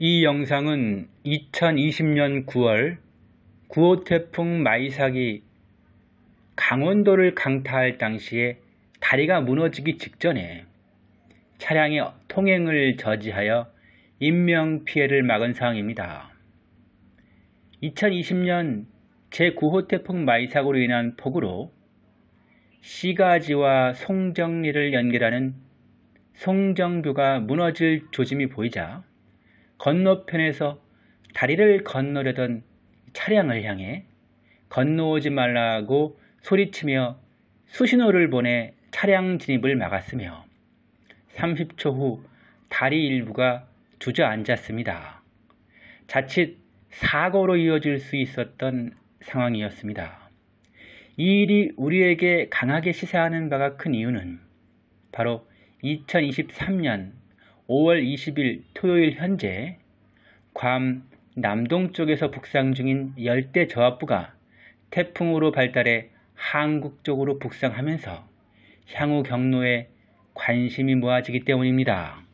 이 영상은 2020년 9월 9호 태풍 마이삭이 강원도를 강타할 당시에 다리가 무너지기 직전에 차량의 통행을 저지하여 인명피해를 막은 상황입니다. 2020년 제9호 태풍 마이삭으로 인한 폭우로 시가지와 송정리를 연결하는 송정교가 무너질 조짐이 보이자 건너편에서 다리를 건너려던 차량을 향해 건너오지 말라고 소리치며 수신호를 보내 차량 진입을 막았으며 30초 후 다리 일부가 주저앉았습니다. 자칫 사고로 이어질 수 있었던 상황이었습니다. 이 일이 우리에게 강하게 시사하는 바가 큰 이유는 바로 2023년 5월 20일 토요일 현재 괌 남동쪽에서 북상 중인 열대 저압부가 태풍으로 발달해 한국 쪽으로 북상하면서 향후 경로에 관심이 모아지기 때문입니다.